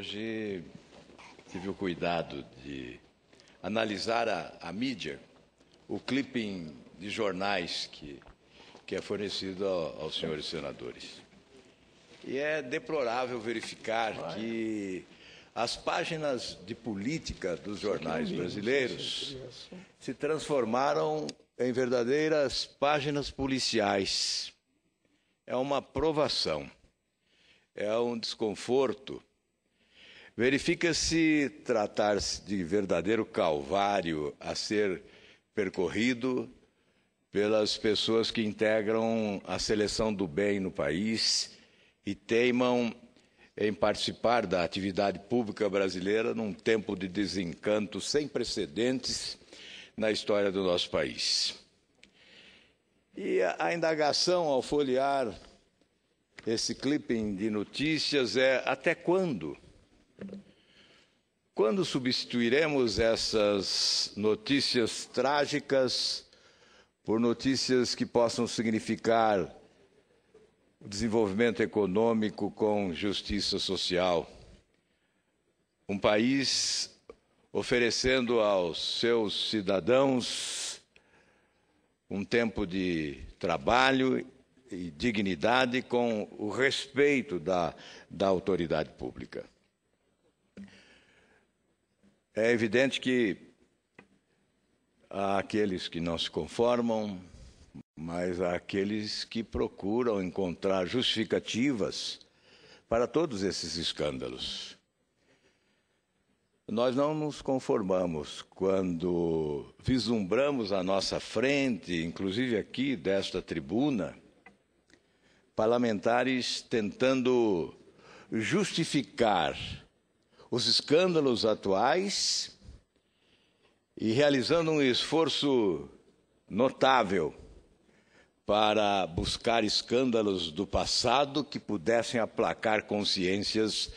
hoje tive o cuidado de analisar a, a mídia, o clipping de jornais que, que é fornecido ao, aos senhores senadores. E é deplorável verificar que as páginas de política dos é jornais é brasileiros se transformaram em verdadeiras páginas policiais. É uma provação, é um desconforto Verifica-se tratar-se de verdadeiro calvário a ser percorrido pelas pessoas que integram a seleção do bem no país e teimam em participar da atividade pública brasileira num tempo de desencanto sem precedentes na história do nosso país. E a indagação ao folhear esse clipping de notícias é até quando quando substituiremos essas notícias trágicas por notícias que possam significar o desenvolvimento econômico com justiça social? Um país oferecendo aos seus cidadãos um tempo de trabalho e dignidade com o respeito da, da autoridade pública. É evidente que há aqueles que não se conformam, mas há aqueles que procuram encontrar justificativas para todos esses escândalos. Nós não nos conformamos quando vislumbramos à nossa frente, inclusive aqui desta tribuna, parlamentares tentando justificar os escândalos atuais e realizando um esforço notável para buscar escândalos do passado que pudessem aplacar consciências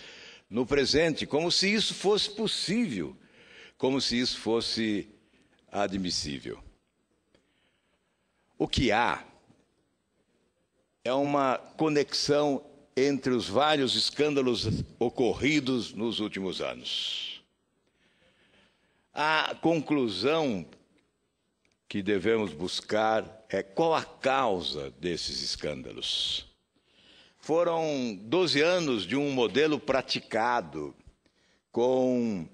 no presente, como se isso fosse possível, como se isso fosse admissível. O que há é uma conexão entre os vários escândalos ocorridos nos últimos anos. A conclusão que devemos buscar é qual a causa desses escândalos. Foram 12 anos de um modelo praticado com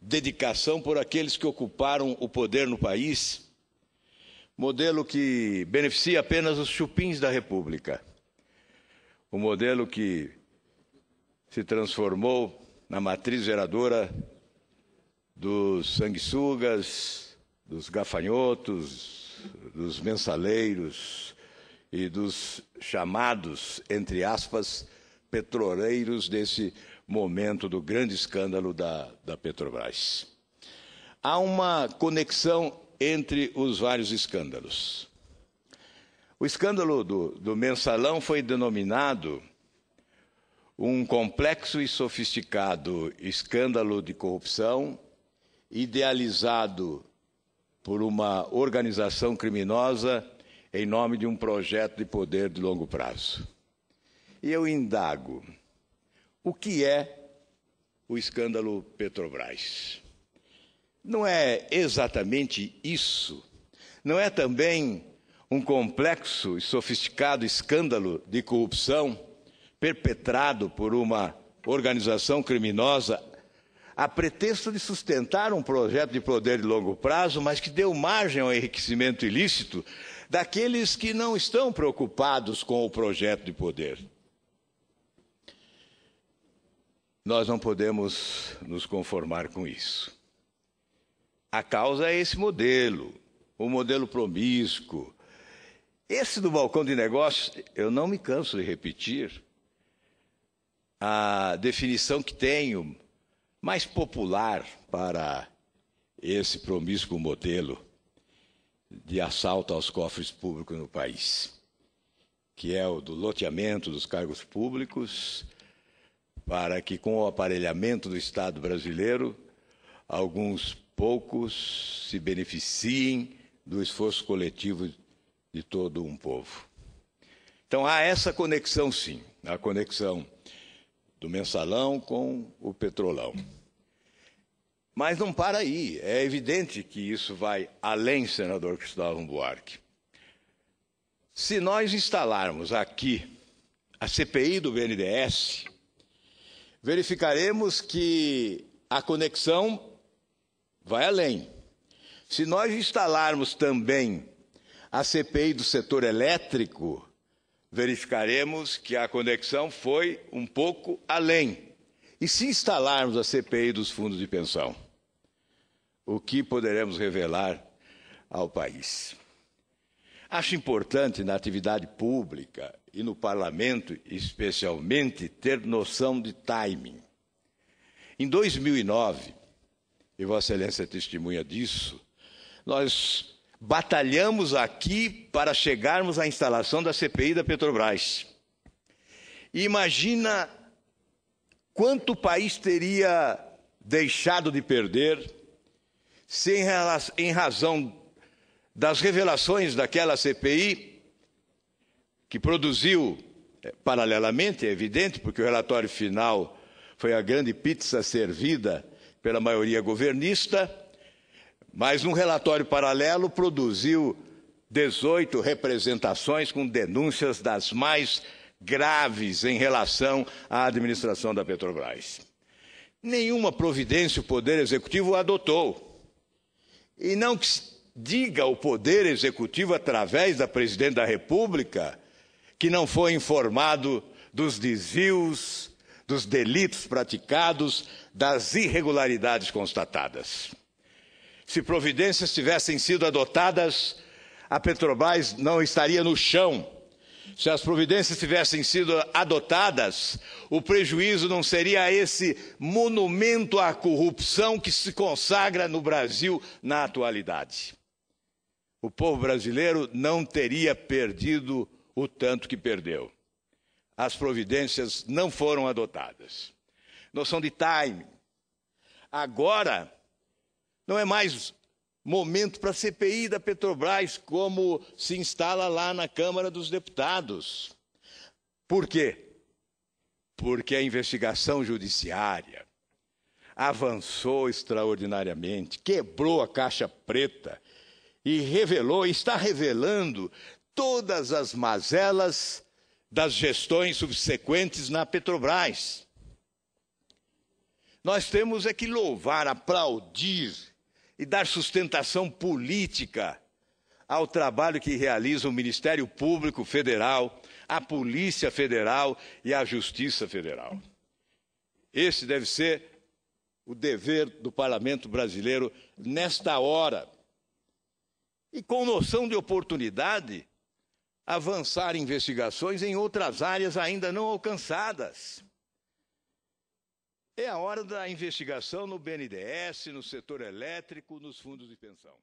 dedicação por aqueles que ocuparam o poder no país, modelo que beneficia apenas os chupins da República o modelo que se transformou na matriz geradora dos sanguessugas, dos gafanhotos, dos mensaleiros e dos chamados, entre aspas, petroleiros desse momento do grande escândalo da, da Petrobras. Há uma conexão entre os vários escândalos. O escândalo do, do mensalão foi denominado um complexo e sofisticado escândalo de corrupção idealizado por uma organização criminosa em nome de um projeto de poder de longo prazo. E eu indago: o que é o escândalo Petrobras? Não é exatamente isso? Não é também um complexo e sofisticado escândalo de corrupção perpetrado por uma organização criminosa a pretexto de sustentar um projeto de poder de longo prazo, mas que deu margem ao enriquecimento ilícito daqueles que não estão preocupados com o projeto de poder. Nós não podemos nos conformar com isso. A causa é esse modelo, o modelo promíscuo, esse do balcão de negócios, eu não me canso de repetir a definição que tenho mais popular para esse promíscuo modelo de assalto aos cofres públicos no país, que é o do loteamento dos cargos públicos, para que com o aparelhamento do Estado brasileiro, alguns poucos se beneficiem do esforço coletivo de todo um povo. Então há essa conexão, sim, a conexão do mensalão com o petrolão. Mas não para aí. É evidente que isso vai além, senador Cristóvão Buarque. Se nós instalarmos aqui a CPI do BNDES, verificaremos que a conexão vai além. Se nós instalarmos também a CPI do setor elétrico, verificaremos que a conexão foi um pouco além. E se instalarmos a CPI dos fundos de pensão, o que poderemos revelar ao país? Acho importante na atividade pública e no parlamento, especialmente, ter noção de timing. Em 2009, e Vossa Excelência é testemunha disso, nós batalhamos aqui para chegarmos à instalação da CPI da Petrobras. E imagina quanto o país teria deixado de perder se, em razão das revelações daquela CPI, que produziu, eh, paralelamente, é evidente, porque o relatório final foi a grande pizza servida pela maioria governista mas um relatório paralelo produziu 18 representações com denúncias das mais graves em relação à administração da Petrobras. Nenhuma providência o Poder Executivo adotou. E não que diga o Poder Executivo, através da Presidente da República, que não foi informado dos desvios, dos delitos praticados, das irregularidades constatadas. Se providências tivessem sido adotadas, a Petrobras não estaria no chão. Se as providências tivessem sido adotadas, o prejuízo não seria esse monumento à corrupção que se consagra no Brasil na atualidade. O povo brasileiro não teria perdido o tanto que perdeu. As providências não foram adotadas. Noção de time. Agora, não é mais momento para a CPI da Petrobras, como se instala lá na Câmara dos Deputados. Por quê? Porque a investigação judiciária avançou extraordinariamente, quebrou a caixa preta e revelou, está revelando todas as mazelas das gestões subsequentes na Petrobras. Nós temos é que louvar, aplaudir e dar sustentação política ao trabalho que realiza o Ministério Público Federal, a Polícia Federal e a Justiça Federal. Esse deve ser o dever do parlamento brasileiro nesta hora. E com noção de oportunidade, avançar investigações em outras áreas ainda não alcançadas. É a hora da investigação no BNDES, no setor elétrico, nos fundos de pensão.